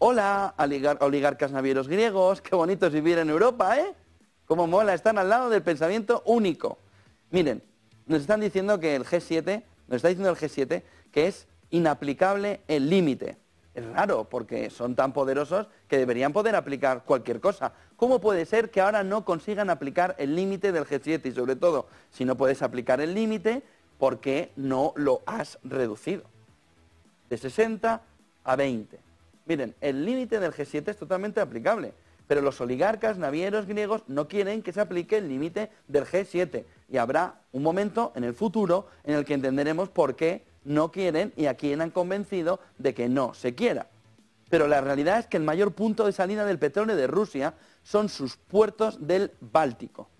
Hola, oligarcas navieros griegos, qué bonito es vivir en Europa, ¿eh? Cómo mola, están al lado del pensamiento único. Miren, nos están diciendo que el G7, nos está diciendo el G7 que es inaplicable el límite. Es raro, porque son tan poderosos que deberían poder aplicar cualquier cosa. ¿Cómo puede ser que ahora no consigan aplicar el límite del G7? Y sobre todo, si no puedes aplicar el límite, ¿por qué no lo has reducido? De 60 a 20. Miren, el límite del G7 es totalmente aplicable, pero los oligarcas navieros griegos no quieren que se aplique el límite del G7 y habrá un momento en el futuro en el que entenderemos por qué no quieren y a quién han convencido de que no se quiera. Pero la realidad es que el mayor punto de salida del petróleo de Rusia son sus puertos del Báltico.